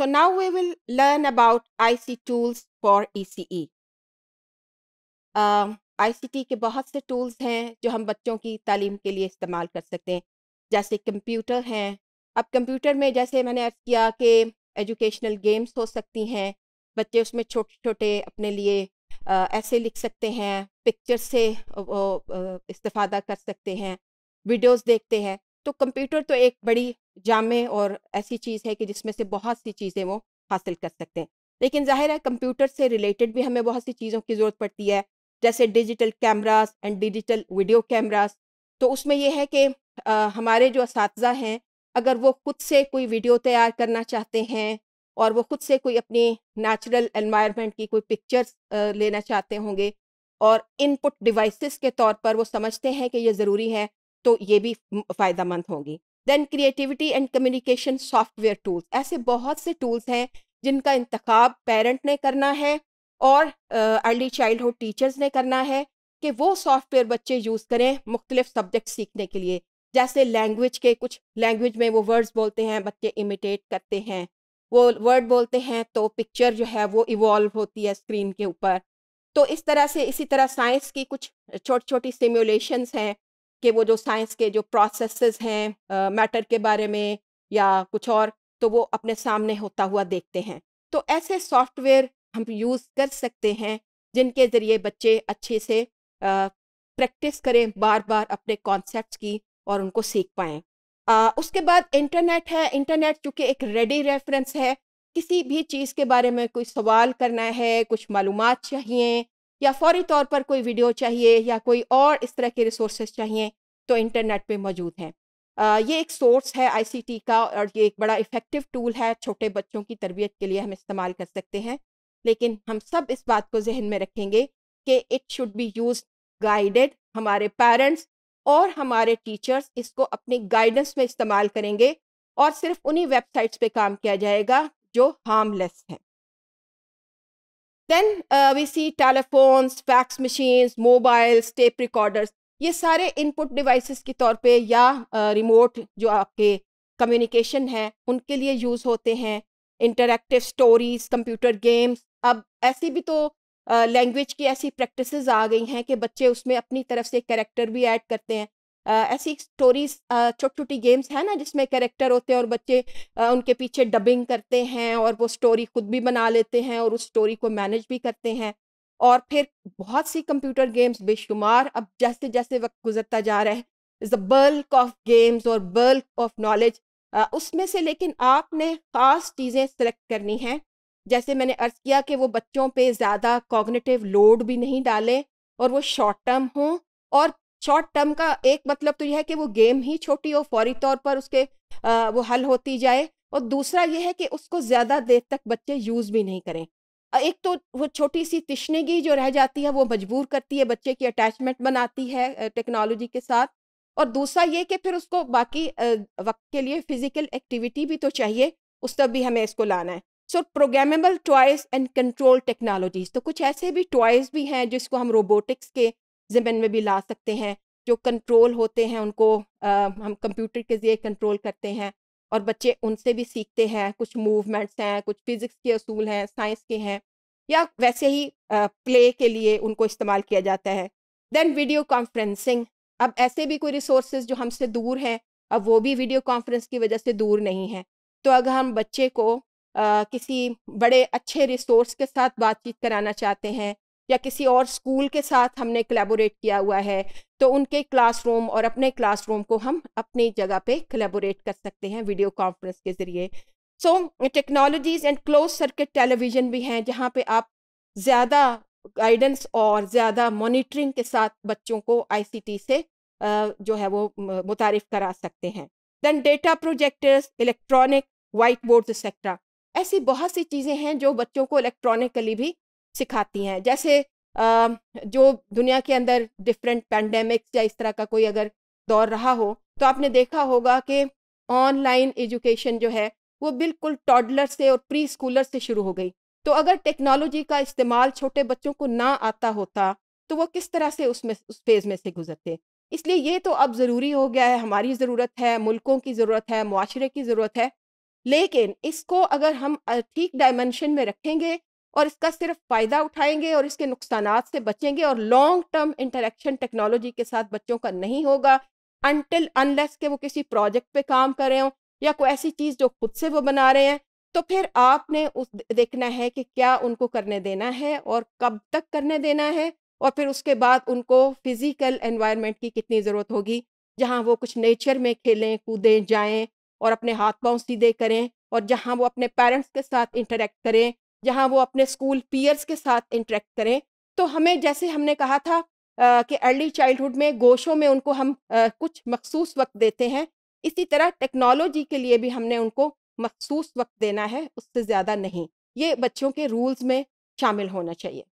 So now we will learn about IC tools for ECE. ICT uh, के बहुत से tools हैं जो हम बच्चों की तालीम के लिए इस्तेमाल कर सकते हैं जैसे computer हैं अब computer में जैसे मैंने अर्ज किया कि एजुकेशनल गेम्स हो सकती हैं बच्चे उसमें छोटे छोटे अपने लिए ऐसे लिख सकते हैं पिक्चर से वो इस्तेफादा कर सकते हैं वीडियोस देखते हैं तो कंप्यूटर तो एक बड़ी जामे और ऐसी चीज़ है कि जिसमें से बहुत सी चीज़ें वो हासिल कर सकते हैं लेकिन जाहिर है कंप्यूटर से रिलेटेड भी हमें बहुत सी चीज़ों की ज़रूरत पड़ती है जैसे digital cameras and digital video cameras तो उसमें यह है कि हमारे जो इस हैं अगर वो खुद से कोई वीडियो तैयार करना चाहते हैं और वो खुद से कोई अपनी नेचुरल एनवायरनमेंट की कोई पिक्चर्स लेना चाहते होंगे और इनपुट डिवाइसेस के तौर पर वो समझते हैं कि ये ज़रूरी है तो ये भी फ़ायदा मंद होंगी then creativity and communication software tools ऐसे बहुत से टूल्स हैं जिनका इंतखब पेरेंट ने करना है और अर्ली चाइल्डहुड टीचर्स ने करना है कि वो सॉफ्टवेयर बच्चे यूज़ करें मुख्तलिफ सब्जेक्ट सीखने के लिए जैसे लैंग्वेज के कुछ लैंग्वेज में वो वर्ड्स बोलते हैं बच्चे इमिटेट करते हैं वो वर्ड बोलते हैं तो पिक्चर जो है वो इवॉल्व होती है स्क्रीन के ऊपर तो इस तरह से इसी तरह साइंस की कुछ छोटी छोटी सिमुलेशंस हैं कि वो जो साइंस के जो प्रोसेसेस हैं मैटर के बारे में या कुछ और तो वो अपने सामने होता हुआ देखते हैं तो ऐसे सॉफ्टवेयर हम यूज़ कर सकते हैं जिनके ज़रिए बच्चे अच्छे से प्रैक्टिस करें बार बार अपने कॉन्सेप्ट की और उनको सीख पाएँ उसके बाद इंटरनेट है इंटरनेट चूँकि एक रेडी रेफरेंस है किसी भी चीज़ के बारे में कोई सवाल करना है कुछ मालूम चाहिए या फौरी तौर पर कोई वीडियो चाहिए या कोई और इस तरह के रिसोर्सेज चाहिए तो इंटरनेट पे मौजूद हैं ये एक सोर्स है आईसीटी का और ये एक बड़ा इफ़ेक्टिव टूल है छोटे बच्चों की तरबियत के लिए हम इस्तेमाल कर सकते हैं लेकिन हम सब इस बात को जहन में रखेंगे कि it should be use guided हमारे पेरेंट्स और हमारे टीचर्स इसको अपनी गाइडेंस में इस्तेमाल करेंगे और सिर्फ उन्हीं वेबसाइट्स पे काम किया जाएगा जो हार्मलेस हैं then we see telephones fax machines mobiles tape recorders ये सारे इनपुट डिवाइसेस के तौर पे या रिमोट uh, जो आपके कम्युनिकेशन है उनके लिए यूज़ होते हैं इंटरेक्टिव स्टोरीज कंप्यूटर गेम्स अब ऐसी भी तो लैंग्वेज uh, की ऐसी प्रैक्टिसेस आ गई हैं कि बच्चे उसमें अपनी तरफ से कैरेक्टर भी ऐड करते हैं ऐसी स्टोरीज छोटी छोटी गेम्स हैं ना जिसमें कैरेक्टर होते हैं और बच्चे उनके पीछे डबिंग करते हैं और वो स्टोरी खुद भी बना लेते हैं और उस स्टोरी को मैनेज भी करते हैं और फिर बहुत सी कंप्यूटर गेम्स बेशुमार अब जैसे जैसे वक्त गुजरता जा रहा है is the bulk of games और बल्क ऑफ नॉलेज उसमें से लेकिन आपने ख़ास चीज़ें सेलेक्ट करनी हैं जैसे मैंने अर्ज़ किया कि वो बच्चों पे ज़्यादा कॉग्निटिव लोड भी नहीं डालें और वो शॉर्ट टर्म हों और शॉर्ट टर्म का एक मतलब तो यह है कि वो गेम ही छोटी हो फौरी तौर पर उसके आ, वो हल होती जाए और दूसरा यह है कि उसको ज़्यादा देर तक बच्चे यूज़ भी नहीं करें एक तो वो छोटी सी तिश्नेगी जो रह जाती है वो मजबूर करती है बच्चे की अटैचमेंट बनाती है टेक्नोलॉजी के साथ और दूसरा ये कि फिर उसको बाकी वक्त के लिए फिजिकल एक्टिविटी भी तो चाहिए उस तक भी हमें इसको लाना है so programmable toys and control technologies तो कुछ ऐसे भी टॉयज भी हैं जिसको हम रोबोटिक्स के ज़िम्न में भी ला सकते हैं जो कंट्रोल होते हैं उनको आ, हम कंप्यूटर के ज़रिए कंट्रोल करते हैं और बच्चे उनसे भी सीखते हैं कुछ मूवमेंट्स हैं कुछ फिज़िक्स के असूल हैं साइंस के हैं या वैसे ही आ, प्ले के लिए उनको इस्तेमाल किया जाता है देन वीडियो कॉन्फ्रेंसिंग अब ऐसे भी कोई रिसोर्सेज जो हमसे दूर हैं अब वो भी वीडियो कॉन्फ्रेंस की वजह से दूर नहीं है तो अगर हम बच्चे को आ, किसी बड़े अच्छे रिसोर्स के साथ बातचीत कराना चाहते हैं या किसी और स्कूल के साथ हमने कलेबोरेट किया हुआ है तो उनके क्लासरूम और अपने क्लासरूम को हम अपनी जगह पे कलेबोरेट कर सकते हैं वीडियो कॉन्फ्रेंस के ज़रिए so technologies and close circuit television भी हैं जहाँ पे आप ज़्यादा गाइडेंस और ज़्यादा मॉनिटरिंग के साथ बच्चों को आई से जो है वो मुतारफ़ करा सकते हैं then data projectors electronic whiteboard etcetera ऐसी बहुत सी चीज़ें हैं जो बच्चों को इलेक्ट्रॉनिकली भी सिखाती हैं जैसे जो दुनिया के अंदर डिफरेंट पैंडेमिक्स या इस तरह का कोई अगर दौर रहा हो तो आपने देखा होगा कि ऑनलाइन एजुकेशन जो है वो बिल्कुल टॉडलर से और प्री स्कूलर से शुरू हो गई तो अगर टेक्नोलॉजी का इस्तेमाल छोटे बच्चों को ना आता होता तो वो किस तरह से उसमें उस फेज़ में से गुजरते इसलिए ये तो अब ज़रूरी हो गया है हमारी ज़रूरत है मुल्कों की ज़रूरत है माशरे की ज़रूरत है लेकिन इसको अगर हम ठीक डायमेंशन में रखेंगे और इसका सिर्फ फ़ायदा उठाएंगे और इसके नुकसान से बचेंगे और लॉन्ग टर्म इंटरेक्शन टेक्नोलॉजी के साथ बच्चों का नहीं होगा अनटिल अनलेस के वो किसी प्रोजेक्ट पे काम कर रहे हो या कोई ऐसी चीज़ जो खुद से वो बना रहे हैं तो फिर आपने उस देखना है कि क्या उनको करने देना है और कब तक करने देना है और फिर उसके बाद उनको फिज़िकल एनवायरनमेंट की कितनी ज़रूरत होगी जहाँ वो कुछ नेचर में खेलें कूदें जाएं और अपने हाथ पाँव सीधे करें और जहाँ वो अपने पेरेंट्स के साथ इंटरेक्ट करें जहाँ वो अपने स्कूल पीयर्स के साथ इंटरेक्ट करें तो हमें जैसे हमने कहा था कि अर्ली चाइल्डहुड में गोशों में उनको हम आ, कुछ मखसूस वक्त देते हैं इसी तरह टेक्नोलॉजी के लिए भी हमने उनको मखसूस वक्त देना है उससे ज़्यादा नहीं ये बच्चों के रूल्स में शामिल होना चाहिए